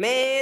الحمد لله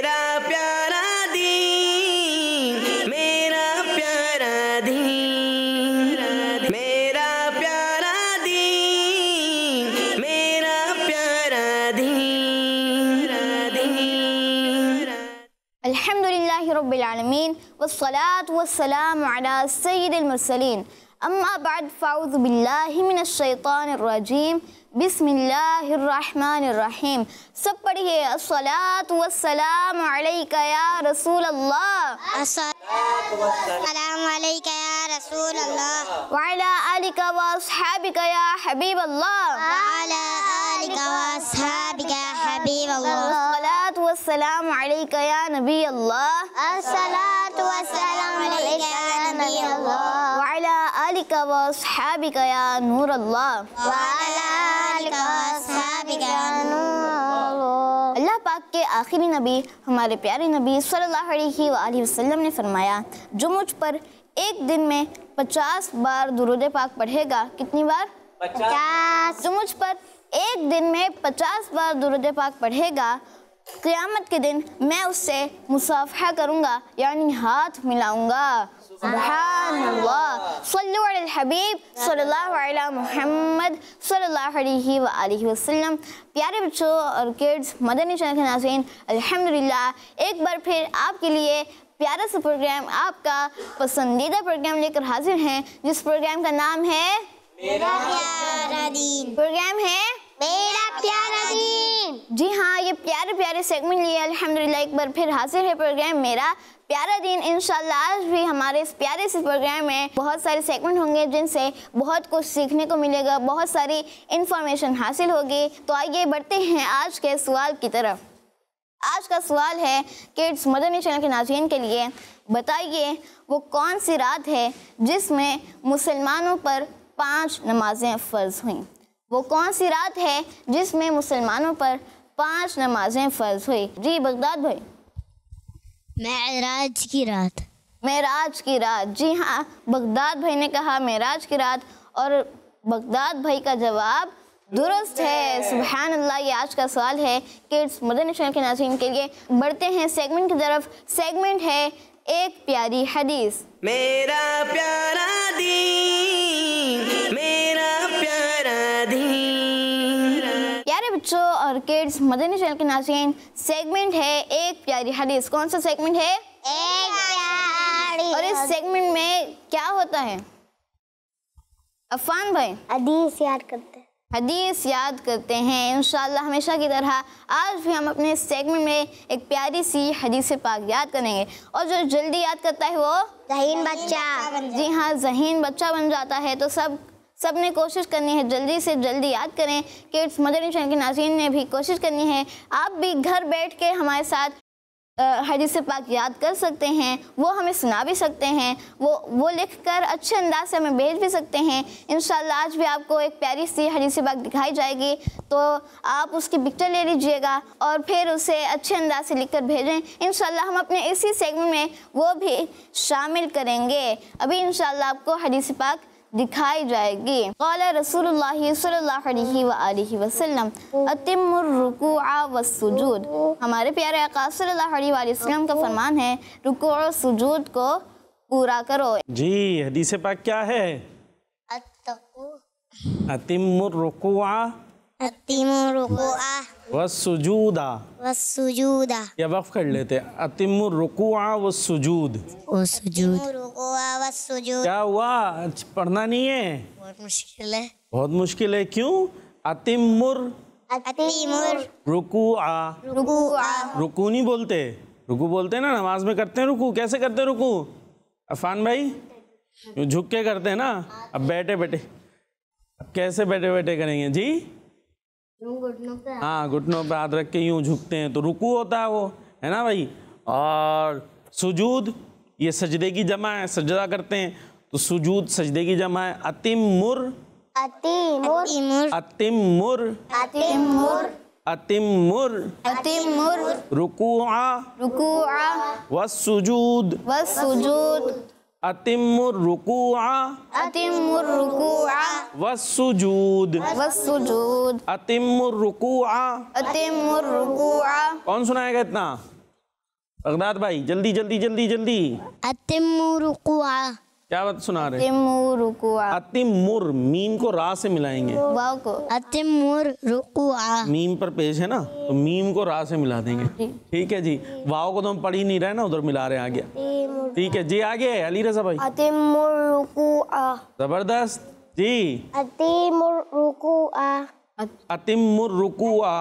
رب العالمين والصلاة والسلام على سيد المرسلين أما بعد فأعوذ بالله من الشيطان الرجيم بسم الله الرحمن الرحيم سب پڑھئے الصلاة والسلام عليك يا رسول الله الصلاة والسلام عليك يا رسول الله وعلى آلك وأصحابك يا حبيب الله وعلى آلك وأصحابك يا حبيب الله الصلاة والسلام عليك يا نبي الله الصلاة والسلام عليك يا نبي الله وعلى آلك وأصحابك يا نور الله وعلى अल्लाह पाक के आखिरी नबी हमारे प्यारे नबी सल्लल्लाहु अलैहि वसल्लम ने फरमाया जो मुझ पर एक दिन में पचास बार दुरुद पाक पढ़ेगा कितनी बार पचास जो मुझ पर एक दिन में पचास बार दुरुद पाक पढ़ेगा क़यामत के दिन मैं उससे मुसाफ़ा करूँगा यानी हाथ मिलाऊँगा हबीब मोहम्मद वसल्लम प्यारे बच्चों और किड्स मदनी चैनल के नाजीन अल्हम्दुलिल्लाह एक बार फिर आपके लिए प्यारा सा प्रोग्राम आपका पसंदीदा प्रोग्राम लेकर हाजिर हैं जिस प्रोग्राम का नाम है मेरा प्यारा दिन प्रोग्राम है मेरा प्यारा दिन जी हाँ ये प्यारे प्यारे सेगमेंट लिए अल्हम्दुलिल्लाह एक बार फिर हाजिर है प्रोग्राम मेरा प्यारा दिन इंशाल्लाह आज भी हमारे इस प्यारे से प्रोग्राम में बहुत सारे सेगमेंट होंगे जिनसे बहुत कुछ सीखने को मिलेगा बहुत सारी इंफॉर्मेशन हासिल होगी तो आइए बढ़ते हैं आज के सवाल की तरफ आज का सवाल है किड्स मदनी चैनल के नाजीन के लिए बताइए वो कौन सी रात है जिसमें मुसलमानों पर पांच नमाजें फ़र्ज हुई वो कौन सी रात है जिसमें मुसलमानों पर पांच नमाजें फर्ज हुई जी बगदाद भाई मेराज की रात मेराज की रात जी हाँ बगदाद भाई ने कहा मेराज की रात और बगदाद भाई का जवाब दुरुस्त है सुबहान अल्लाह ये आज का सवाल है किड्स मदर नेशनल के नाजीन के लिए बढ़ते हैं सेगमेंट की तरफ सेगमेंट है एक प्यारी हदीस मेरा प्यारा दी मेरा बच्चों और किड्स मदनी चैनल के नाजीन सेगमेंट है एक प्यारी हदीस कौन सा सेगमेंट है एक प्यारी और इस सेगमेंट में क्या होता है अफान भाई हदीस याद करते हैं हदीस याद करते हैं इंशाल्लाह हमेशा की तरह आज भी हम अपने सेगमेंट में एक प्यारी सी हदीस पाक याद करेंगे और जो जल्दी याद करता है वो जहीन बच्चा जी हाँ जहीन बच्चा बन जाता है तो सब सब ने कोशिश करनी है जल्दी से जल्दी याद करें इट्स मदर निशान के नाजीन ने भी कोशिश करनी है आप भी घर बैठ के हमारे साथ हदीस पाक याद कर सकते हैं वो हमें सुना भी सकते हैं वो वो लिख कर अच्छे अंदाज से हमें भेज भी सकते हैं इन आज भी आपको एक प्यारी सी हदीस पाक दिखाई जाएगी तो आप उसकी पिक्चर ले लीजिएगा और फिर उसे अच्छे अंदाज से लिख कर भेजें इन हम अपने इसी सेगमेंट में वो भी शामिल करेंगे अभी इन आपको हदीस पाक दिखाई जाएगी कौल रसूल सल्लाम वसलम वसूद हमारे प्यारे आकाम का फरमान है रुको और सजूद को पूरा करो जी हदीस पाक क्या है अतिमुर रुकुआ या वक्फ कर लेते अतिम रुकुआ क्या हुआ पढ़ना नहीं है बहुत मुश्किल है बहुत मुश्किल है क्यों अतिमुर रुकुआ रुकू नहीं बोलते रुकू बोलते ना नमाज में करते हैं रुकू कैसे करते रुकू अफान भाई झुक के करते हैं ना अब बैठे बैठे अब कैसे बैठे बैठे करेंगे जी हाँ घुटनों पे हाथ रख के यूँ झुकते हैं तो रुकू होता है वो है ना भाई और सुजूद ये सजदे की जमा है सजदा करते हैं तो सुजूद सजदे की जमा है अतिम मुर मुर अतिम मुर अतिम मुर रुकुआ रुकुआ वसुजूद वसुजूद रुकुआ अतिमुर्रुकुआ वसुजूद वस्सुजूद रुकुआ अतिमुर्रुकुआ रुकुआ कौन सुनाएगा इतना अगनाथ भाई जल्दी जल्दी जल्दी जल्दी रुकुआ क्या बात सुना रहे अतिमुर मीम को रा से मिलाएंगे मीम पर पेश है ना तो मीम को रा से मिला देंगे ठीक है जी वाव को तो हम पढ़ ही नहीं रहे ना उधर मिला रहे आगे ठीक है जी आगे अली रजा भाई अतिमुर आ जबरदस्त जी अतिमुर रुकुआ अतिमुर रुकुआ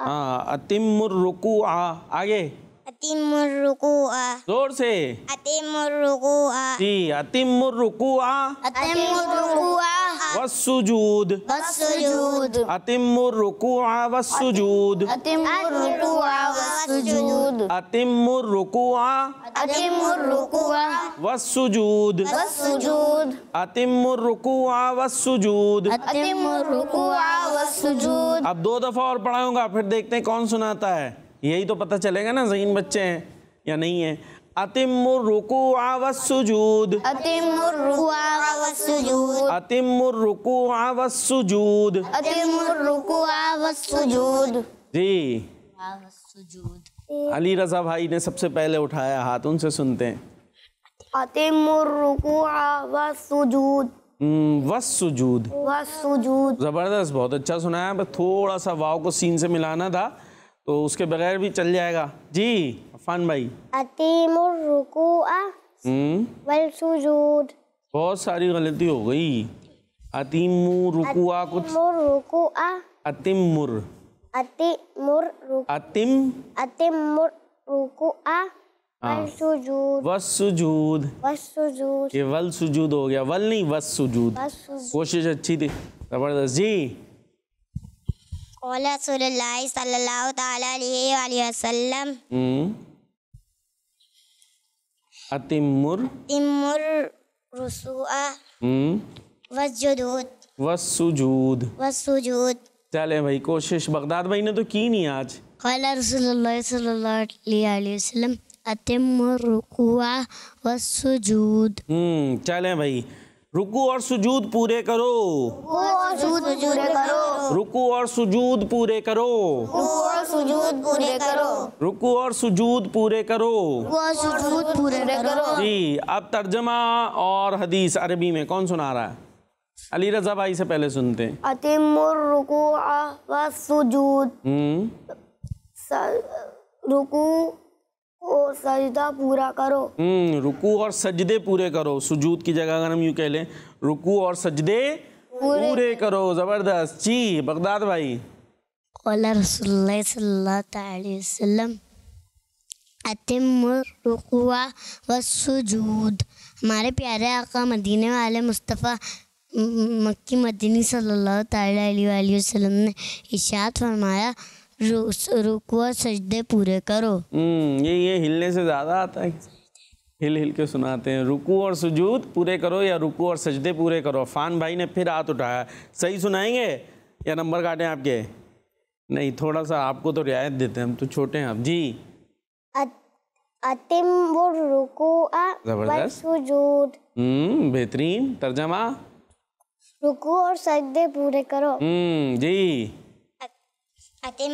हाँ अतिमुर रुकुआ आगे अतिम रुकुआ जोर से अतिम रुकुआ जी अतिम रुकुआ रुकुआ वसुजूद वसुजूद अतिम रुकुआ वसुजूद रुकुआ वसुजूद अतिम रुकुआ अतिम रुकुआ वसुजूद वसुजूद अतिम रुकुआ वसुजूद रुकुआ वसुजूद अब दो दफा और पढ़ाऊंगा फिर देखते हैं कौन सुनाता है यही तो पता चलेगा ना जहीन बच्चे हैं या नहीं है अतिम रुकू आवसूद अतिम रुकू अतिम रुकू आवसूद जी अली रजा भाई ने सबसे पहले उठाया हाथ उनसे सुनते हैं अतिम रुकू वसूद हम्म, वसूद जबरदस्त बहुत अच्छा सुनाया बस थोड़ा सा वाव को सीन से मिलाना था तो उसके बगैर भी चल जाएगा जी अफान भाई हम्म। वल सुजूद बहुत सारी गलती हो गई अतिमुर रुकुआ कुछ रुकुआ अतिमुर अतिमुर अतिम अतिमुर रुकुआ हाँ। वसूजूद वसूजूद ये वल सुजूद हो गया वल नहीं वसूजूद कोशिश अच्छी थी जबरदस्त जी चले भाई कोशिश बगदाद भाई ने तो की नहीं आज खला रसूल अतिमुर रुकुआ वसुजूद चले भाई रुकू और सुजूद पूरे करो रुकू और सुजूद पूरे करो रुकू और सुजूद पूरे करो सुजूद पूरे करो जी अब तर्जमा और हदीस अरबी में कौन सुना रहा है अली रजा भाई से पहले सुनते हैं रुकू ओ सजदा पूरा करो हम्म रुकू और सजदे पूरे करो सुजूद की जगह अगर हम यू कह लें रुकू और सजदे पूरे, पूरे करो ज़बरदस्त जी बगदाद भाई हमारे प्यारे आका मदीने वाले मुस्तफ़ा मक्की मदीनी सल्लल्लाहु अलैहि वसल्लम ने इशात फरमाया रुकवा सजदे पूरे करो हम्म, ये ये हिलने से ज़्यादा आता है हिल हिल के सुनाते हैं रुकू और सुजूद पूरे करो या रुकू और सजदे पूरे करो फान भाई ने फिर हाथ उठाया सही सुनाएंगे या नंबर काटे आपके नहीं थोड़ा सा आपको तो रियायत देते हैं हम तो छोटे हैं आप जी अतिम वो रुको जबरदस्त हम्म बेहतरीन तर्जमा रुको और सजदे पूरे करो हम्म जी जी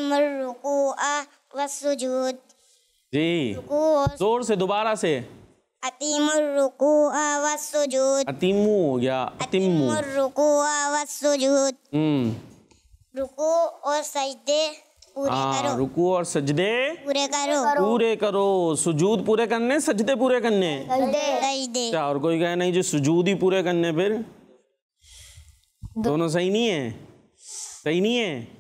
जोर से दोबारा से अतिमु हो गया अतिमु रुको वसुजूद हम्म। रुकू और सजदे पूरे आ, हाँ, करो रुकू और सजदे पूरे करो पूरे करो सुजूद पूरे करने सजदे पूरे करने क्या अच्छा, और कोई कहे नहीं जो सुजूद ही पूरे करने फिर दोनों सही नहीं है सही नहीं है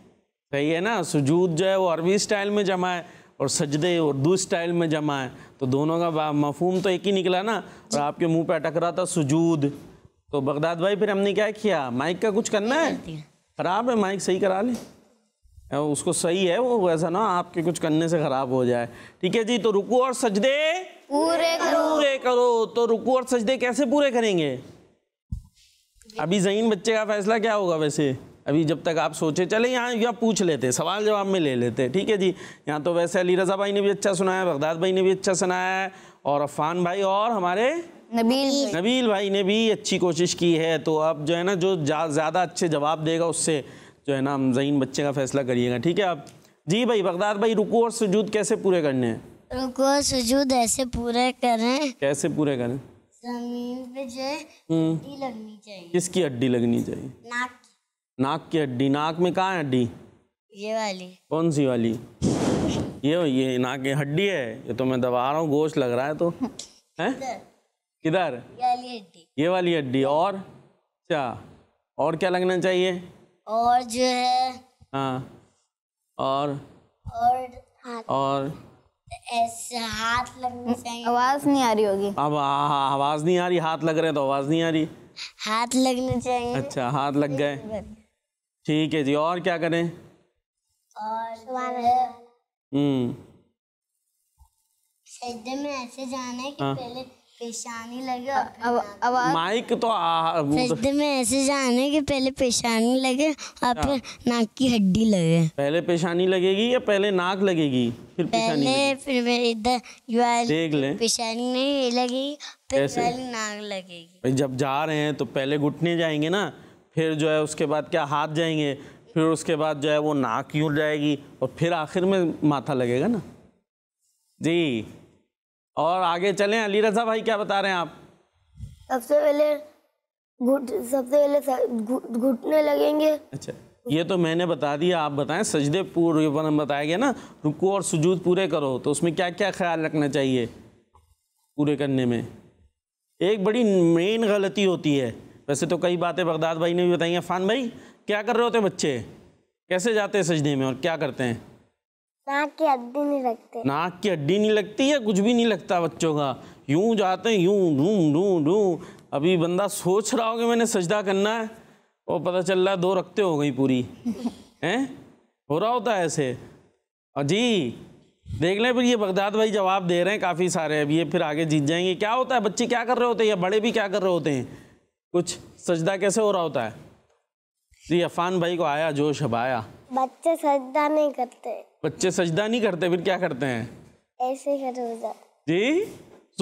सही है ना सुजूद जो है वो अरबी स्टाइल में जमा है और सजदे उर्दू स्टाइल में जमा है तो दोनों का मफहम तो एक ही निकला ना और आपके मुंह पे अटक रहा था सुजूद तो बगदाद भाई फिर हमने क्या किया माइक का कुछ करना है ख़राब है माइक सही करा लें उसको सही है वो ऐसा ना आपके कुछ करने से ख़राब हो जाए ठीक है जी तो रुको और सजदे पूरे करो पूरे करो तो रुको और सजदे कैसे पूरे करेंगे अभी जहीन बच्चे का फैसला क्या होगा वैसे अभी जब तक आप सोचे चले यहाँ या पूछ लेते सवाल जवाब में ले लेते ठीक है जी यहाँ तो वैसे अली रज़ा भाई ने भी अच्छा सुनाया बगदाद भाई ने भी अच्छा सुनाया है और अफान भाई और हमारे नबील नबील भाई ने भी अच्छी कोशिश की है तो अब जो है ना जो ज़्यादा अच्छे जवाब देगा उससे जो है ना हम जहीन बच्चे का फैसला करिएगा ठीक है आप जी भाई बगदाद भाई रुको और सजूद कैसे पूरे करने हैं रुको और सजूद ऐसे पूरे करें कैसे पूरे करें जमीन पे जो हम्म। हड्डी लगनी चाहिए किसकी हड्डी लगनी चाहिए नाक नाक की हड्डी नाक में कहाँ हड्डी ये वाली कौन सी वाली ये ये नाक की हड्डी है ये तो मैं दबा रहा हूँ गोश्त लग रहा है तो है किधर ये वाली हड्डी और क्या अच्छा, और क्या लगना चाहिए और जो है हाँ और और और ऐसे हाथ लगने हम्म, चाहिए आवाज नहीं आ रही होगी अब आवाज नहीं आ रही हाथ लग रहे तो आवाज नहीं आ रही हाथ लगने चाहिए अच्छा हाथ लग गए ठीक है जी और क्या करें और हम्म में ऐसे जाने हाँ। तो तो कि पहले पेशानी लगे और माइक तो आ, में ऐसे जाने कि पहले पेशानी लगे और फिर नाक की हड्डी लगे पहले पेशानी लगेगी या पहले नाक लगेगी फिर पहले फिर मेरे इधर देख ले पेशानी नहीं लगेगी फिर नाक लगेगी जब जा रहे हैं तो पहले घुटने जाएंगे ना फिर जो है उसके बाद क्या हाथ जाएंगे फिर उसके बाद जो है वो नाक यूँ जाएगी और फिर आखिर में माथा लगेगा ना जी और आगे चलें अली रजा भाई क्या बता रहे हैं आप सबसे पहले घुट सबसे पहले घुटने लगेंगे अच्छा ये तो मैंने बता दिया आप बताएं सजदे पूरे बताया गया ना रुको और सुजूद पूरे करो तो उसमें क्या क्या ख्याल रखना चाहिए पूरे करने में एक बड़ी मेन गलती होती है वैसे तो कई बातें बगदाद भाई ने भी बताई हैं फान भाई क्या कर रहे होते हैं बच्चे कैसे जाते हैं सजदे में और क्या करते हैं नाक की हड्डी नहीं लगती नाक की हड्डी नहीं लगती या कुछ भी नहीं लगता बच्चों का यूं जाते हैं यूं ढूं ढूं ढूं अभी बंदा सोच रहा हो कि मैंने सजदा करना है और पता चल रहा है दो रखते हो गई पूरी हैं हो रहा होता है ऐसे और जी देख लें फिर ये बगदाद भाई जवाब दे रहे हैं काफ़ी सारे अब ये फिर आगे जीत जाएंगे क्या होता है बच्चे क्या कर रहे होते हैं या बड़े भी क्या कर रहे होते हैं कुछ सजदा कैसे हो रहा होता है जी अफान भाई को आया जोश अब आया बच्चे सजदा नहीं करते बच्चे सजदा नहीं करते फिर क्या करते हैं ऐसे खड़े हो जाते जी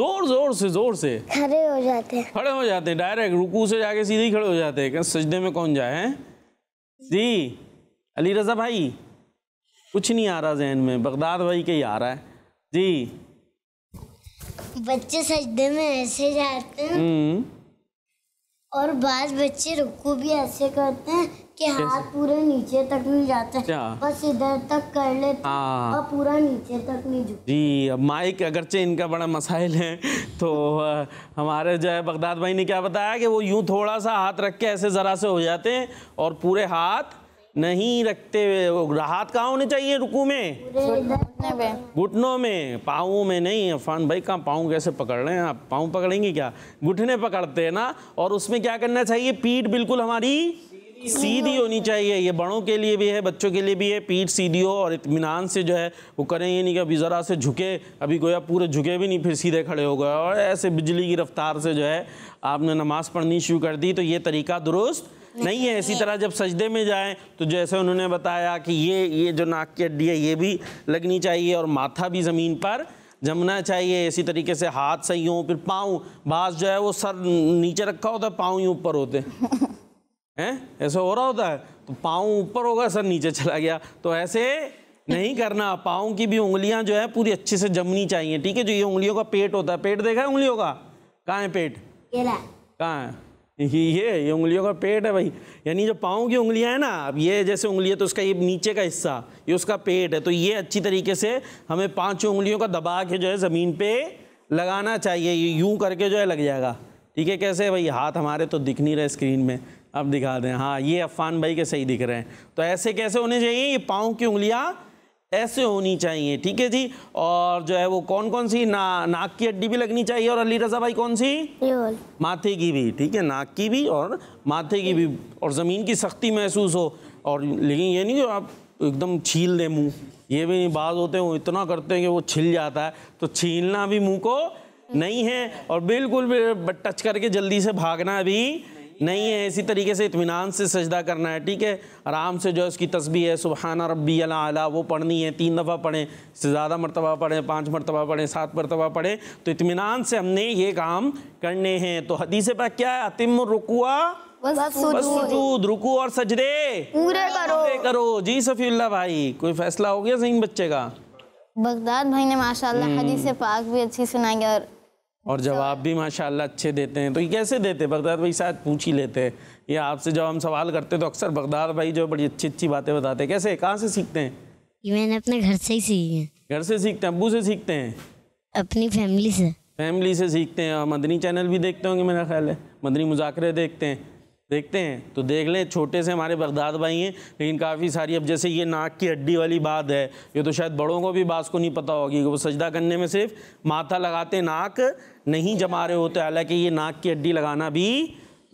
जोर जोर से जोर से खड़े हो जाते हैं खड़े हो जाते हैं डायरेक्ट रुकू से जाके सीधे ही खड़े हो जाते हैं सजदे में कौन जाए हैं जी अली रजा भाई कुछ नहीं आ रहा जहन में बगदाद भाई के ही आ रहा है जी बच्चे सजदे में ऐसे जाते हैं हम्म। और बाद बच्चे रुको भी ऐसे करते हैं कि हाथ पूरे नीचे तक नहीं जाते बस इधर तक कर लेते हैं हाँ। और पूरा नीचे तक नहीं झुकते जी अब माइक अगरचे इनका बड़ा मसाइल है तो हमारे जो है बगदाद भाई ने क्या बताया कि वो यूं थोड़ा सा हाथ रख के ऐसे ज़रा से हो जाते हैं और पूरे हाथ नहीं रखते हुए राहत कहाँ होने चाहिए रुकू में घुटनों में पाओ में नहीं अफान भाई कहाँ पाँव कैसे पकड़ रहे हैं आप पाओ पकड़ेंगे क्या घुटने पकड़ते हैं ना और उसमें क्या करना चाहिए पीठ बिल्कुल हमारी सीधी होनी चाहिए ये बड़ों के लिए भी है बच्चों के लिए भी है पीठ सीधी हो और इतमान से जो है वो करें ये नहीं कि अभी ज़रा से झुके अभी गोया पूरे झुके भी नहीं फिर सीधे खड़े हो गए और ऐसे बिजली की रफ्तार से जो है आपने नमाज़ पढ़नी शुरू कर दी तो ये तरीका दुरुस्त नहीं है इसी तरह जब सजदे में जाएं तो जैसे उन्होंने बताया कि ये ये जो नाक की हड्डी है ये भी लगनी चाहिए और माथा भी ज़मीन पर जमना चाहिए इसी तरीके से हाथ सही हों फिर पाँव बाँस जो है वो सर नीचे रखा होता है पाँव ही ऊपर होते हैं ऐसा हो रहा होता है तो पाँव ऊपर होगा सर नीचे चला गया तो ऐसे नहीं करना पाँव की भी उंगलियाँ जो है पूरी अच्छे से जमनी चाहिए ठीक है जो ये उंगलियों का पेट होता है पेट देखा है उंगलियों का कहाँ है पेट कहाँ है ये ये उंगलियों का पेट है भाई यानी जो पाँव की उंगलियां हैं ना अब ये जैसे उंगलियां तो उसका ये नीचे का हिस्सा ये उसका पेट है तो ये अच्छी तरीके से हमें पांचों उंगलियों का दबा के जो है ज़मीन पे लगाना चाहिए यूं करके जो है लग जाएगा ठीक है कैसे भाई हाथ हमारे तो दिख नहीं रहे स्क्रीन में अब दिखा दें हाँ ये अफान भाई के सही दिख रहे हैं तो ऐसे कैसे होने चाहिए ये पाँव की उंगलियाँ ऐसे होनी चाहिए ठीक है जी और जो है वो कौन कौन सी ना नाक की हड्डी भी लगनी चाहिए और अली रजा भाई कौन सी माथे की भी ठीक है नाक की भी और माथे की भी और ज़मीन की सख्ती महसूस हो और लेकिन ये नहीं कि आप एकदम छील दें मुँह ये भी नहीं बाज होते हैं वो इतना करते हैं कि वो छिल जाता है तो छीलना भी मुँह को नहीं है और बिल्कुल भी टच करके जल्दी से भागना भी नहीं है इसी तरीके से इतमान से सजदा करना है ठीक है आराम से जो है उसकी तस्बी है सुबहाना रबी अला वो पढ़नी है तीन दफ़ा पढ़ें से ज़्यादा मरतबा पढ़ें पाँच मरतबा पढ़ें सात मरतबा पढ़ें तो इतमान से हमने ये काम करने हैं तो हदीसे पर क्या है अतिम रुकुआ रुकू और सजदे पूरे करो पूरे करो जी सफ़ील्ला भाई कोई फैसला हो गया जहीन बच्चे का बगदाद भाई ने माशाल्लाह हम्म। हदीस पाक भी अच्छी सुनाई और और जवाब भी माशाल्लाह अच्छे देते हैं तो ये कैसे देते हैं बगदाद भाई शायद पूछ ही लेते हैं या आपसे जब हम सवाल करते हैं तो अक्सर बगदाद भाई जो बड़ी अच्छी अच्छी बातें बताते हैं कैसे कहाँ से सीखते हैं ये मैंने अपने घर से ही सीखी है घर से सीखते हैं अबू से सीखते हैं अपनी फैमिली से फैमिली से सीखते हैं और मदनी चैनल भी देखते होंगे मेरा ख्याल है मदनी मुजाकरे देखते हैं देखते हैं तो देख लें छोटे से हमारे बगदाद भाई हैं लेकिन काफ़ी सारी अब जैसे ये नाक की हड्डी वाली बात है ये तो शायद बड़ों को भी बास को नहीं पता होगी कि वो सजदा करने में सिर्फ माथा लगाते नाक नहीं जमा रहे होते हालांकि ये नाक की हड्डी लगाना भी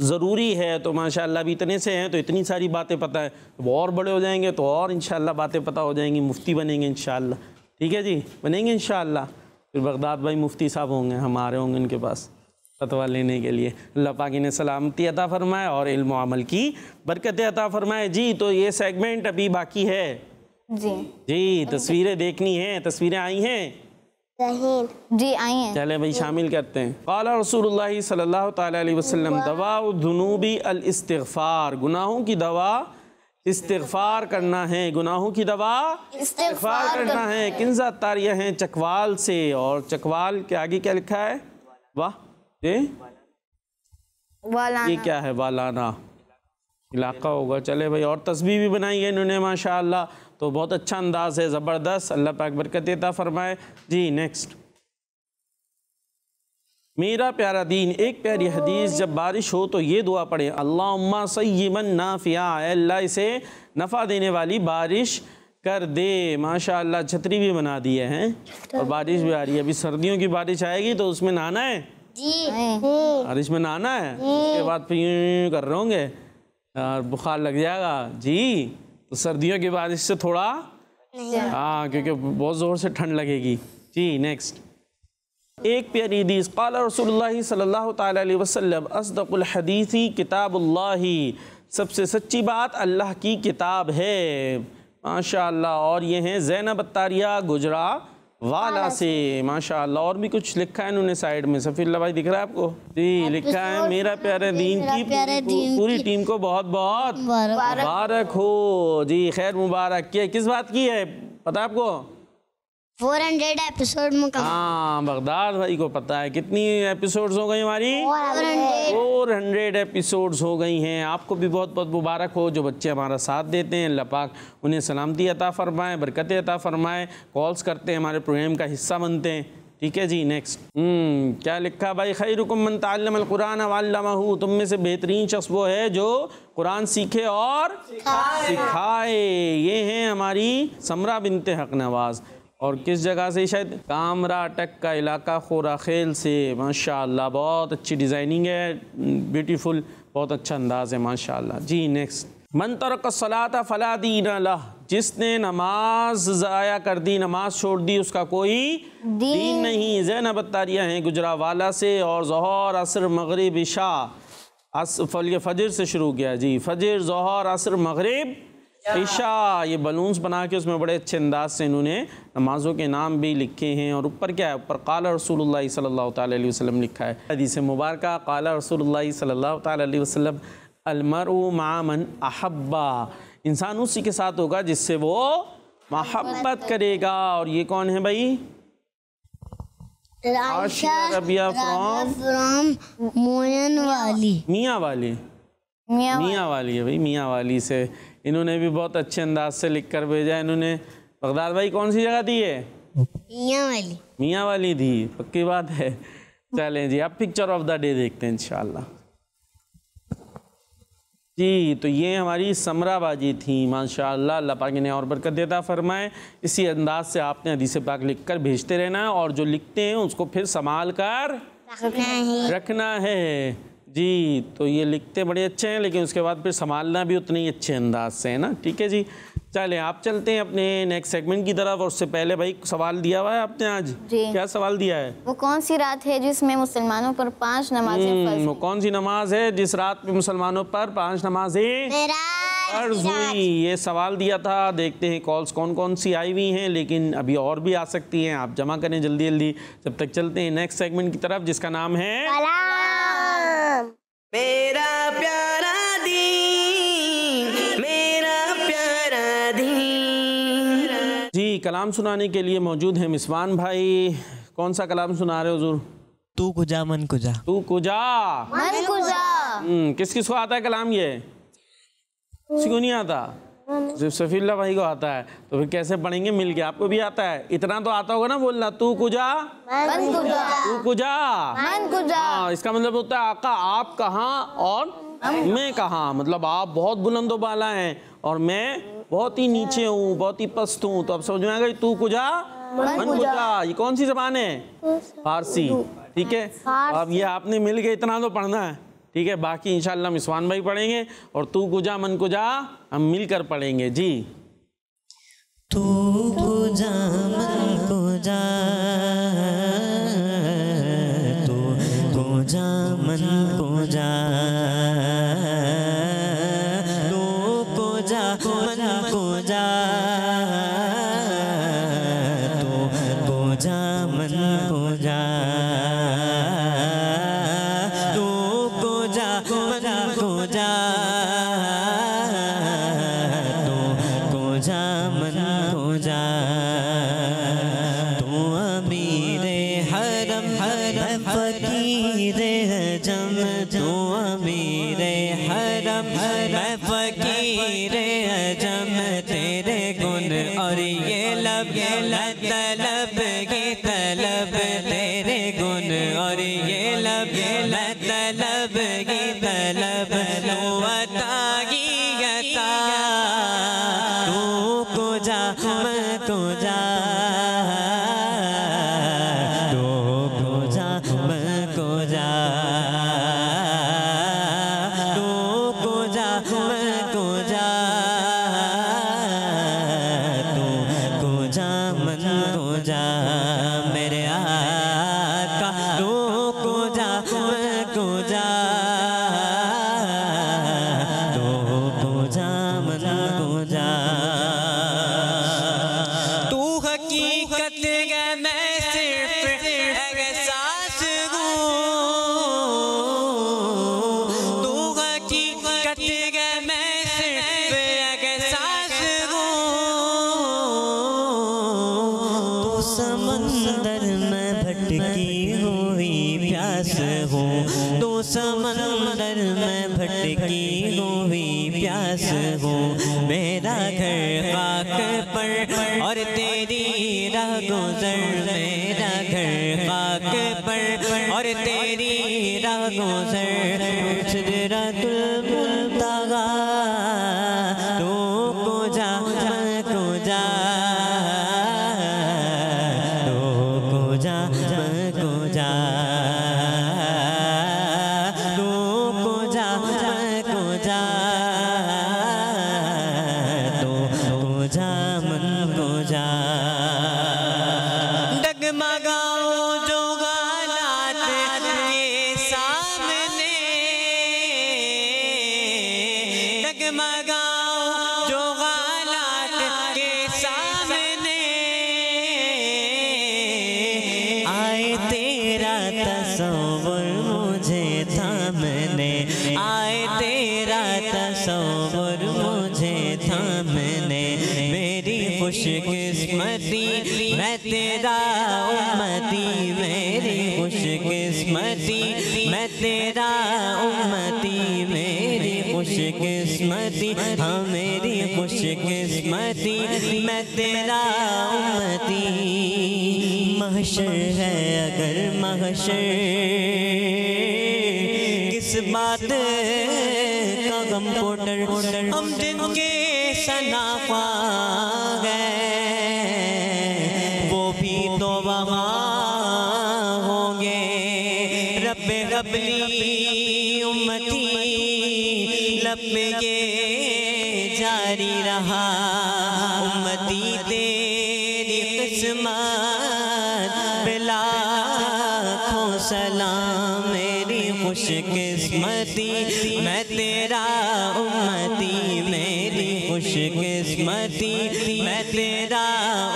ज़रूरी है तो माशाल्लाह भी इतने से हैं तो इतनी सारी बातें पता है तो और बड़े हो जाएंगे तो और इन बातें पता हो जाएंगी मुफ्ती बनेंगे इन ठीक है जी बनेंगे इन फिर बगदाद भाई मुफ्ती साहब होंगे हमारे होंगे इनके पास फतवा लेने के लिए अल्लाह पाकि ने सलामती अता फ़रमाए और इल्म अमल की बरकत अता फ़रमाए जी तो ये सेगमेंट अभी बाकी है जी जी तस्वीरें देखनी है तस्वीरें आई हैं जी आई हैं चले भाई शामिल करते हैं कल रसूल सल्ला वसम दवा जुनूबी अलस्तफ़ार गुनाहों की दवा इस्तफ़ार करना है गुनाहों की दवा इस्तफ़ार करना है किन्जा ज़ात तारियाँ हैं चकवाल से और चकवाल के आगे क्या लिखा है वाह वालाना ये क्या है वालाना इलाका होगा चले भाई और तस्वीर भी बनाई है इन्होंने माशाल्लाह तो बहुत अच्छा अंदाज है ज़बरदस्त अल्लाह पाक बरकत फरमाए जी नेक्स्ट मेरा प्यारा दीन एक प्यारी हदीस जब बारिश हो तो ये दुआ पढ़े अल्लाह सैमन नाफिया अल्लाह इसे नफ़ा देने वाली बारिश कर दे माशा छतरी भी बना दिए हैं और बारिश भी आ रही है अभी सर्दियों की बारिश आएगी तो उसमें नहाना है जी हम्म। हम्म। और इसमें नहाना है हम्म। उसके बाद फिर कर रहे होंगे और बुखार लग जाएगा जी तो सर्दियों की बारिश से थोड़ा हाँ क्योंकि बहुत ज़ोर से ठंड लगेगी जी नेक्स्ट एक प्यारी हदीस काल रसोल्ला सल्ला तसम किताबुल्ला सबसे सच्ची बात अल्लाह की किताब है माशा और ये हैं जैनब तारिया गुजरा वाला सी माशा और भी कुछ लिखा है इन्होंने साइड में सफी भाई दिख रहा है आपको जी लिखा है मेरा प्यारे दीन की पूरी टीम को बहुत बहुत मुबारक हो जी खैर मुबारक किस बात की है पता आपको फोर एपिसोड हाँ बगदाद भाई को पता है कितनी एपिसोड्स हो गई हमारी फोर हंड्रेड एपिसोड्स हो गई हैं आपको भी बहुत बहुत मुबारक हो जो बच्चे हमारा साथ देते हैं अल्लाह पाक उन्हें सलामती अता फ़रमाए बरकत अता फ़रमाए कॉल्स करते हैं हमारे प्रोग्राम का हिस्सा बनते हैं ठीक है जी नेक्स्ट हम्म क्या लिखा भाई खैर मन तमकुरान वालू तुम में से बेहतरीन शख्स वो है जो कुरान सीखे और सिखाए ये हैं हमारी समरा बिनते हक नवाज़ और किस जगह से शायद कामरा अटक का इलाका खोराखेल से माशाल्लाह बहुत अच्छी डिज़ाइनिंग है ब्यूटीफुल बहुत अच्छा अंदाज़ है माशाल्लाह जी नेक्स्ट मन तरक सलात फ़ला दीन जिसने नमाज ज़ाया कर दी नमाज छोड़ दी उसका कोई दीन, दीन नहीं जैनब अतारिया हैं वाला से और जहर असर मगरब इशा फल फजर से शुरू किया जी फजर जहर असर मगरब ईशा ये बलून्स बना के उसमें बड़े अच्छे अंदाज से इन्होंने नमाज़ों के नाम भी लिखे हैं और ऊपर क्या है ऊपर काला रसूल सल्ला वसम लिखा है हदीस मुबारक काला रसूल सल्ला अलमर मामन अहब्बा इंसान उसी के साथ होगा जिससे वो महब्बत करेगा और ये कौन है भाई मियाँ वाली मियाँ वाली है भाई मियाँ वाली से इन्होंने भी बहुत अच्छे अंदाज से लिख कर भेजा इन्होंने बगदाद भाई कौन सी जगह दी है मियाँ वाली मियाँ वाली दी पक्की बात है चलें जी आप पिक्चर ऑफ द डे देखते हैं इंशाल्लाह जी तो ये हमारी समराबाजी थी माशाल्लाह अल्लाह पाक ने और बरकत देता फरमाए इसी अंदाज से आपने हदीस पाक लिख कर भेजते रहना और जो लिखते हैं उसको फिर संभाल कर रखना है, रखना है। जी तो ये लिखते बड़े अच्छे हैं लेकिन उसके बाद फिर संभालना भी उतने ही अच्छे अंदाज से है ना ठीक है जी चले आप चलते हैं अपने नेक्स्ट सेगमेंट की तरफ और उससे पहले भाई सवाल दिया हुआ है आपने आज जी। क्या सवाल दिया है वो कौन सी रात है जिसमें मुसलमानों पर पांच नमाजें हम्म, वो कौन सी नमाज है जिस रात में मुसलमानों पर पांच नमाजें फर्ज हुई ये सवाल दिया था देखते हैं कॉल्स कौन कौन सी आई हुई हैं लेकिन अभी और भी आ सकती हैं आप जमा करें जल्दी जल्दी जब तक चलते हैं नेक्स्ट सेगमेंट की तरफ जिसका नाम है मेरा प्यारा दी जी कलाम सुनाने के लिए मौजूद है मिसवान भाई कौन सा कलाम सुना रहे हो हजूर तू कुजा मन कुजा तू कुजा मन कुजा किस किस को आता है कलाम ये किसी को नहीं आता सिर्फ सफी भाई को आता है तो फिर कैसे पढ़ेंगे मिल के आपको भी आता है इतना तो आता होगा ना बोलना तू कुजा मन कुजा तू कुजा मन हाँ इसका मतलब होता है आका आप कहाँ और मैं कहा मतलब आप बहुत बुलंदोबाला हैं और मैं बहुत ही नीचे हूँ बहुत ही पस्त हूँ तो अब समझ में गई तू कुजा मन कुजा ये कौन सी जबान है फारसी ठीक है अब ये आपने मिल गए इतना तो पढ़ना है ठीक है बाकी इंशाल्लाह मिसवान भाई पढ़ेंगे और तू कुजा मन कुजा हम मिलकर पढ़ेंगे जी तू कुजा मन कुजा lagam. महशर है अगर महशर खुश किस्मती मैं तेरा उम्मती मेरी खुश किस्मती मैं तेरा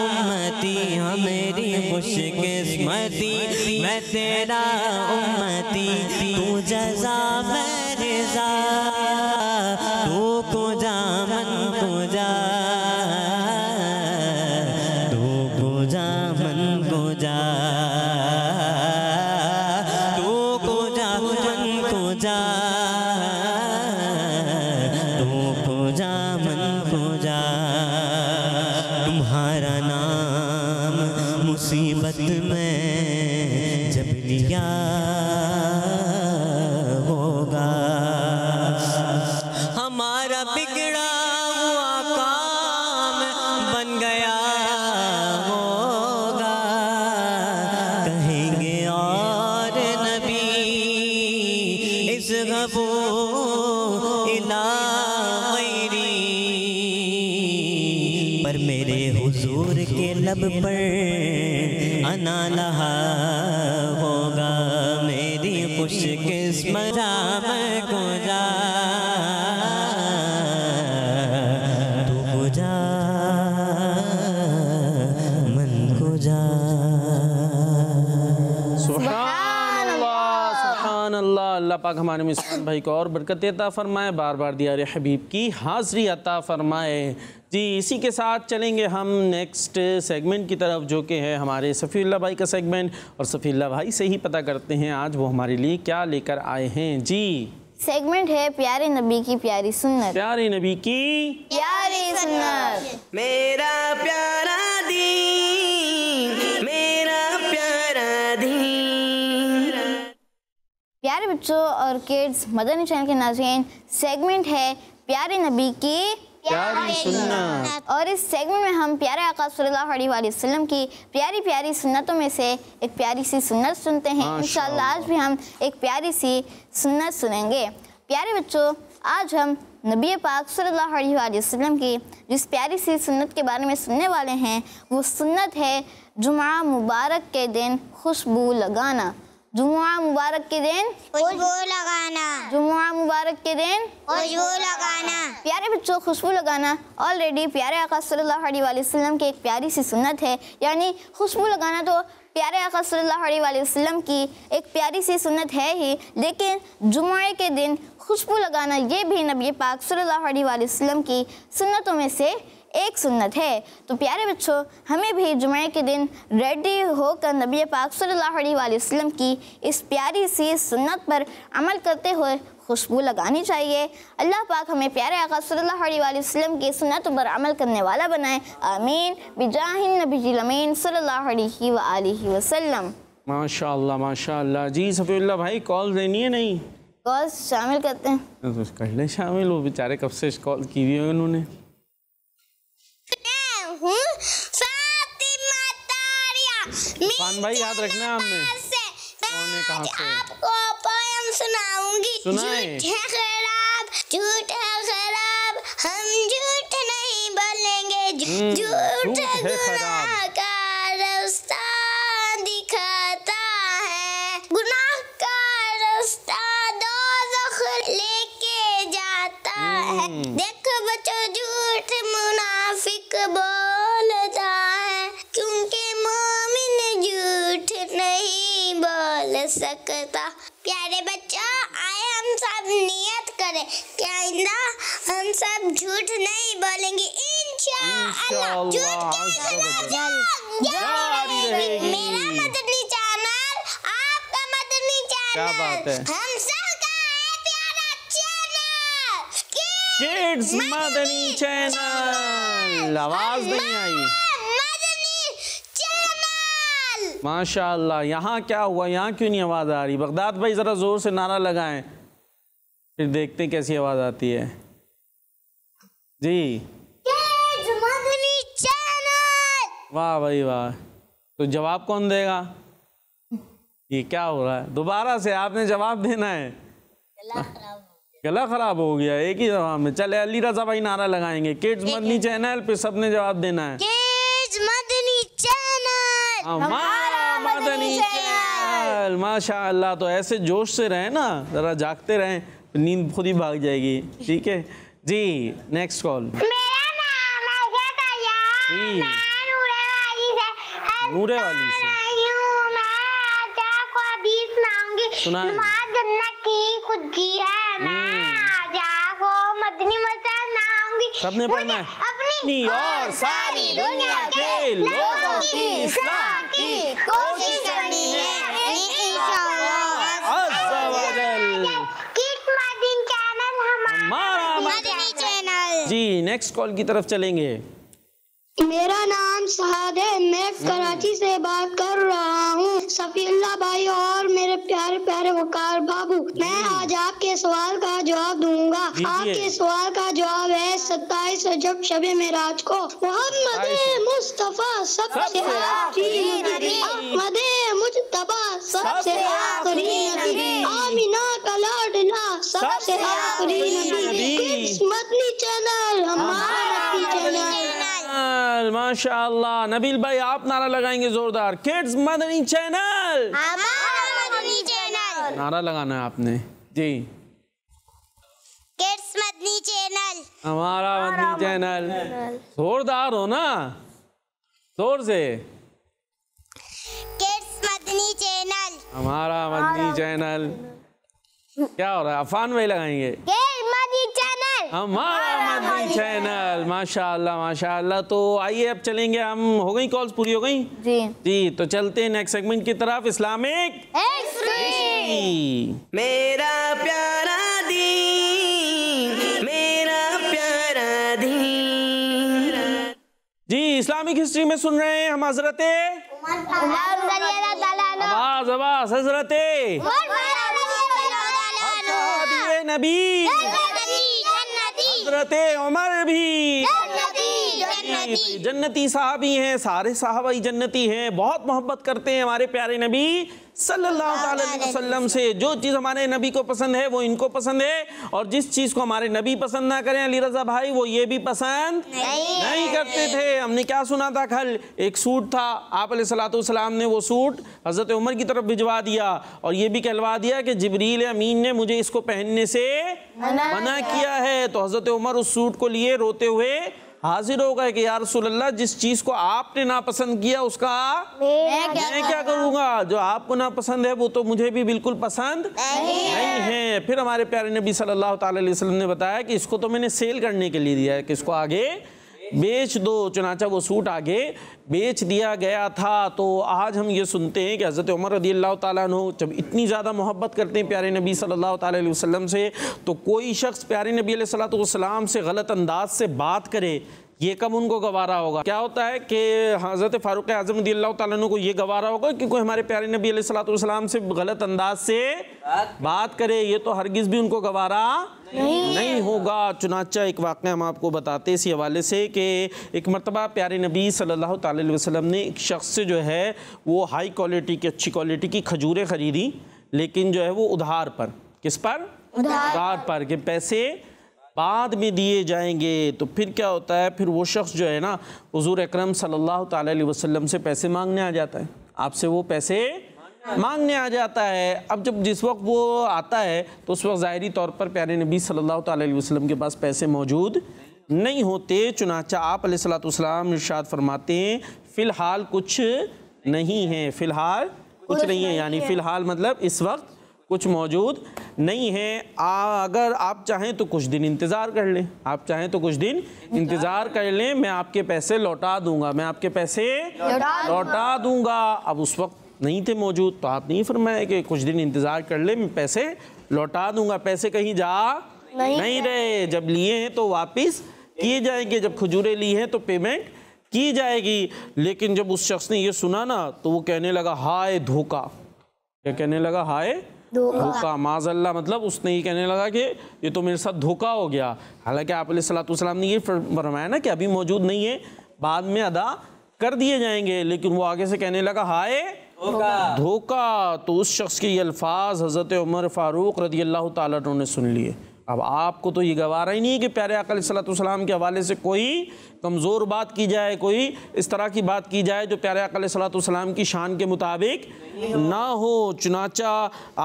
उम्मती हमेरी हाँ, खुश किस्मती मैं तेरा उम्मती तू जजा मैं अना होगा मेरी खुश किस्मत गुजा तू गुजा मन गुजा सुभान अल्लाह अल्लाह अल्लाह पाक हमारे में भाई को और बरकत अता फ़रमाए बार बार दियार हबीब की हाज़री अता फ़रमाए जी इसी के साथ चलेंगे हम नेक्स्ट सेगमेंट की तरफ जो कि है हमारे सफ़ील्ला भाई का सेगमेंट और सफ़ील्ला भाई से ही पता करते हैं आज वो हमारे लिए क्या लेकर आए हैं जी सेगमेंट है प्यारे नबी की प्यारी सुन्नत प्यारे नबी की प्यारी सुन्नत मेरा प्यारा दी प्यारे बच्चों और किड्स मदनी चैनल के नाजरीन सेगमेंट है प्यारे नबी की प्यारी सुन्नत और इस सेगमेंट में हम प्यारे आका सल्लल्लाहु अलैहि वसल्लम की प्यारी प्यारी सुन्नतों में से एक प्यारी सी सुन्नत सुनते हैं इंशाल्लाह आज भी हम एक प्यारी सी सुन्नत सुनेंगे प्यारे बच्चों आज हम नबी पाक सल्लल्लाहु अलैहि वसल्लम की जिस प्यारी सी सुन्नत के बारे में सुनने वाले हैं वो सुन्नत है जुमा मुबारक के दिन खुशबू लगाना जुम्मा मुबारक के दिन खुशबू लगाना जुमा मुबारक के दिन खुशबू लगाना प्यारे बच्चों खुशबू लगाना ऑलरेडी प्यारे आका सल्लल्लाहु अलैहि वसल्लम की एक प्यारी सी सुन्नत है यानी खुशबू लगाना तो प्यारे आका सल्लल्लाहु अलैहि वसल्लम की एक प्यारी सी सुन्नत है ही लेकिन जुमे के दिन खुशबू लगाना ये भी नबी पाक सल्लल्लाहु अलैहि वसल्लम की सुन्नतों में से एक सुन्नत है तो प्यारे बच्चों हमें भी जुमे के दिन रेडी होकर नबी पाक सल्लल्लाहु अलैहि वसल्लम की इस प्यारी सी सुन्नत पर अमल करते हुए खुशबू लगानी चाहिए अल्लाह पाक हमें प्यारे आका सल्लल्लाहु अलैहि वसल्लम की सुन्नत पर अमल करने वाला बनाए आमीन बिजाहिन नबी अमीन सल्लल्लाहु अलैहि वसल्लम माशा माशा जी सफ़ील्ला भाई कॉल देनी है नहीं कॉल शामिल करते हैं हाँ, तो कर ले शामिल वो बेचारे कब से कॉल की हुई है उन्होंने हूँ खान भाई याद रखना हमने आपको पोयम सुनाऊंगी झूठ है खराब झूठ है खराब हम झूठ नहीं बोलेंगे हम्म, झूठ है खराब सकते है किड्स मदनी चैनल आवाज नहीं आई माशाल्लाह यहाँ क्या हुआ यहाँ क्यों नहीं आवाज़ आ रही बगदाद भाई ज़रा ज़ोर से नारा लगाएं फिर देखते हैं कैसी आवाज़ आती है जी वाह भाई वाह तो जवाब कौन देगा ये क्या हो रहा है दोबारा से आपने जवाब देना है गला खराब हो गया एक ही जवाब में चले अली रजा भाई नारा लगाएंगे किड्स मदनी चैनल पे सबने जवाब देना है मदनी चैनल हमारा मदनी चैनल माशाल्लाह तो ऐसे जोश से रहे ना जरा जागते रहे नींद खुद ही भाग जाएगी ठीक है जी नेक्स्ट कॉल मेरा नाम नूरे वाली से अभी सुनाऊंगी नमाज जन्नत की कुंजी है ना हम्म। जागो मदनी मजा नाऊंगी सबने पढ़ना है अपनी और सारी दुनिया के लोगों की इस्लाह की कोशिश करनी है चैनल हमारा मदनी चैनल जी नेक्स्ट कॉल की तरफ चलेंगे मेरा नाम शहाद है मैं हम्म। कराची से बात कर रहा हूँ सफीला भाई और मेरे प्यारे प्यारे वकार बाबू मैं आज आपके सवाल का जवाब दूंगा आपके सवाल का जवाब है सत्ताईस अजब शब मेराज को मोहम्मद मुस्तफ़ा सबसे आखिरी अहमद सबसे आखिरी आमिना का सबसे आखिरी किस्मत चैनल हमारा चैनल माशाल्लाह नबील भाई आप नारा लगाएंगे जोरदार kids Madani channel Madani channel नारा लगाना है आपने जी किड्स मदनी चैनल हमारा मदनी चैनल जोरदार हो ना जोर से किड्स मदनी चैनल हमारा मदनी चैनल क्या हो रहा है अफान भाई लगाएंगे किड्स मदनी हमारा मदनी चैनल माशाल्लाह माशाल्लाह तो आइए अब चलेंगे हम हो गई कॉल्स पूरी हो गई जी जी तो चलते हैं नेक्स्ट सेगमेंट की तरफ इस्लामिक मेरा प्यारा दी मेरा प्यारा दी जी इस्लामिक हिस्ट्री में सुन रहे हैं हम हजरत आवाज आवाज हजरत अच्छा, नबी हजरत उमर भी जन्नती जन्नती तो साहबी हैं सारे साहबा ही जन्नती हैं बहुत मोहब्बत करते हैं हमारे प्यारे नबी सल्लल्लाहु अलैहि वसल्लम से जो चीज़ हमारे नबी को पसंद है वो इनको पसंद है और जिस चीज़ को हमारे नबी पसंद ना करें अली रजा भाई वो ये भी पसंद नहीं, नहीं करते थे हमने क्या सुना था कल एक सूट था आप सलाम ने वो सूट हज़रत उमर की तरफ भिजवा दिया और ये भी कहलवा दिया कि जबरील अमीन ने मुझे इसको पहनने से मना किया है तो हज़रत उमर उस सूट को लिए रोते हुए हाजिर हो गए कि यार रसोल्ला जिस चीज को आपने नापसंद किया उसका मैं क्या, क्या करूँगा जो आपको नापसंद है वो तो मुझे भी बिल्कुल पसंद नहीं है फिर हमारे प्यारे नबी सल्लल्लाहु अलैहि वसल्लम ने बताया कि इसको तो मैंने सेल करने के लिए दिया है कि इसको आगे बेच दो चुनाचा वो सूट आगे बेच दिया गया था तो आज हम ये सुनते हैं कि हज़रत उमर रदी अल्लाह तु जब इतनी ज़्यादा मोहब्बत करते हैं प्यारे नबी सल्लल्लाहु अलैहि वसल्लम से तो कोई शख्स प्यारे नबी सलाम से गलत अंदाज से बात करे ये कब उनको गवारा होगा क्या होता है कि हज़रत फ़ारूक आज़म रदी अल्लाह को ये गवारा होगा कि कोई हमारे प्यारे नबी सलाम से गलत अंदाज से बात करे ये तो हरगिज़ भी उनको गवारा नहीं, नहीं होगा चुनाचा एक वाक़ हम आपको बताते इसी हवाले से कि एक मरतबा प्यारे नबी सल्लल्लाहु अलैहि वसल्लम ने एक शख्स से जो है वो हाई क्वालिटी की अच्छी क्वालिटी की खजूरें खरीदी लेकिन जो है वो उधार पर किस पर उधार, उधार पर कि पैसे बाद में दिए जाएंगे तो फिर क्या होता है फिर वो शख्स जो है ना हजूर अक्रम सल्ला वसम से पैसे मांगने आ जाता है आपसे वो पैसे मांगने आ जाता है अब जब जिस वक्त वो आता है तो उस वक्त ज़ाहरी तौर पर प्यारे नबी सल्लल्लाहु अलैहि वसल्लम के पास पैसे मौजूद नहीं होते चुनाचा आप सलाम इरशाद फरमाते हैं फ़िलहाल कुछ नहीं है फ़िलहाल कुछ नहीं है यानी फ़िलहाल मतलब इस वक्त कुछ मौजूद नहीं है आ, अगर आप चाहें तो कुछ दिन इंतज़ार कर लें आप चाहें तो कुछ दिन इंतज़ार कर लें मैं आपके पैसे लौटा दूंगा मैं आपके पैसे लौटा दूंगा अब उस वक्त नहीं थे मौजूद तो आप नहीं फरमाए कि कुछ दिन इंतज़ार कर लें मैं पैसे लौटा दूंगा पैसे कहीं जा नहीं, नहीं रहे जब लिए हैं तो वापस किए जाएंगे जब खजूरें ली हैं तो पेमेंट की जाएगी लेकिन जब उस शख्स ने ये सुना ना तो वो कहने लगा हाय धोखा क्या कहने लगा हाय धोखा माजल्ला मतलब उसने ये कहने लगा कि ये तो मेरे साथ धोखा हो गया हालांकि आप सलाम ने ये फरमाया ना कि अभी मौजूद नहीं है बाद में अदा कर दिए जाएंगे लेकिन वो आगे से कहने लगा हाय धोखा तो उस शख्स के ये अल्फाज हज़रत उमर फ़ारूक रदी अल्लाह तुमने ने सुन लिए अब आपको तो ये गवारा ही नहीं है कि प्यारे अकलम के हवाले से कोई कमज़ोर बात की जाए कोई इस तरह की बात की जाए जो प्यारे अकलम की शान के मुताबिक ना हो चुनाचा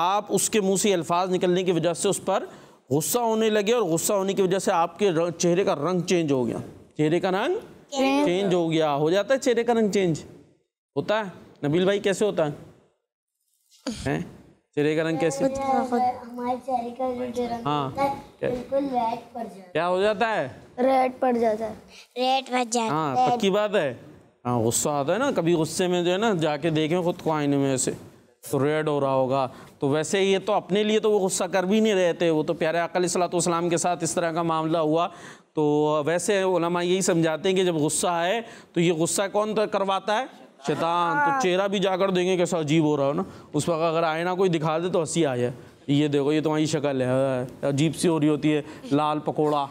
आप उसके मुँह से अल्फाज निकलने की वजह से उस पर गुस्सा होने लगे और गुस्सा होने की वजह से आपके चेहरे का रंग चेंज हो गया चेहरे का रंग चेंज हो गया हो जाता है चेहरे का रंग चेंज होता है नबील भाई कैसे होता है, है? चेहरे का रंग कैसे हाँ क्या हो जाता है रेड पड़ जाता है रेड पड़ जाता हाँ पक्की बात है हाँ गुस्सा आता है ना कभी गुस्से में जो है ना जाके देखें खुद को आईने में ऐसे तो रेड हो रहा होगा तो वैसे ये तो अपने लिए तो वो गुस्सा कर भी नहीं रहते वो तो प्यारे अकल सलाम के साथ इस तरह का मामला हुआ तो वैसे यही समझाते हैं कि जब गुस्सा आए तो ये गुस्सा कौन तो करवाता है शैतान तो हाँ। चेहरा भी जाकर देंगे कैसा अजीब हो रहा हो ना उस वक्त अगर आईना कोई दिखा दे तो हंसी आ जाए ये देखो ये तुम्हारी शक्ल है अजीब सी हो रही होती है लाल पकौड़ा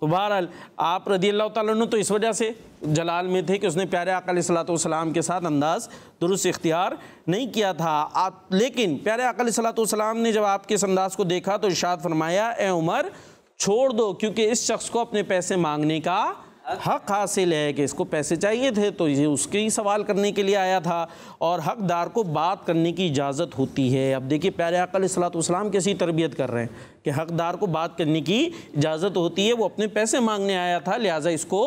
तो बहरहाल आप रदी अल्लाह तु तो इस वजह से जलाल में थे कि उसने प्यारे अकलम के साथ अंदाज़ दुरुस्त इख्तियार नहीं किया था आप लेकिन प्यारे अकलम ने जब आपके इस अंदाज़ को देखा तो इर्शाद फरमाया ए उमर छोड़ दो क्योंकि इस शख्स को अपने पैसे मांगने का हक हासिल है कि इसको पैसे चाहिए थे तो ये उसके ही सवाल करने के लिए आया था और हकदार को बात करने की इजाज़त होती है अब देखिए प्यारे अकल सलाम कैसी तरबियत कर रहे हैं कि हकदार को बात करने की इजाज़त होती है वो अपने पैसे मांगने आया था लिहाजा इसको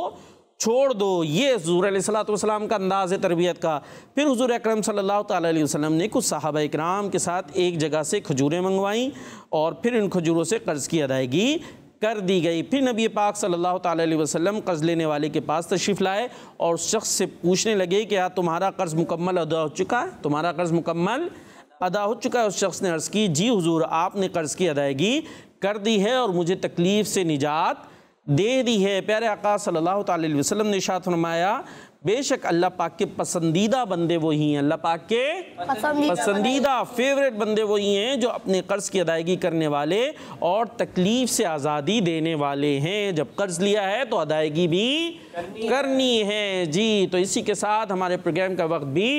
छोड़ दो ये हजूर सलाम का अंदाज़ है तरबियत का फिर हजूर अक्रम सल्लल्लाहु ने कुछ साहब इक्राम के साथ एक जगह से खजूरें मंगवाईं और फिर इन खजूरों से कर्ज़ की अदायगी कर दी गई फिर नबी पाक सल्लल्लाहु अलैहि वसल्लम कर्ज़ लेने वाले के पास तशरीफ़ लाए और शख्स से पूछने लगे कि यार हाँ, तुम्हारा कर्ज़ मुकम्मल अदा हो चुका है तुम्हारा कर्ज़ मुकम्मल अदा हो चुका है उस शख्स ने अर्ज़ की जी हुजूर आपने कर्ज़ की अदायगी कर दी है और मुझे तकलीफ़ से निजात दे दी है प्यारे आका सल्लल्लाहु अलैहि वसल्लम ने शात फरमाया बेशक अल्लाह पाक के पसंदीदा बंदे वही हैं अल्लाह पाक के पसंदीदा, फेवरेट बंदे वही हैं जो अपने कर्ज की अदायगी करने वाले और तकलीफ से आज़ादी देने वाले हैं जब कर्ज लिया है तो अदायगी भी करनी, करनी है।, है जी तो इसी के साथ हमारे प्रोग्राम का वक्त भी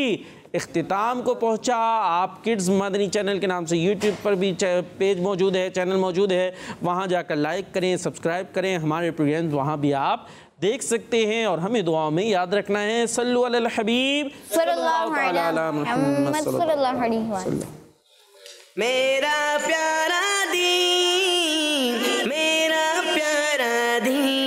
अख्ताम को पहुंचा आप किड्स मदनी चैनल के नाम से यूट्यूब पर भी पेज मौजूद है चैनल मौजूद है वहां जाकर लाइक करें सब्सक्राइब करें हमारे प्रोग्राम वहां भी आप देख सकते हैं और हमें दुआ में याद रखना है सल्लु हबीब मेरा प्यारा दी मेरा प्यारा दी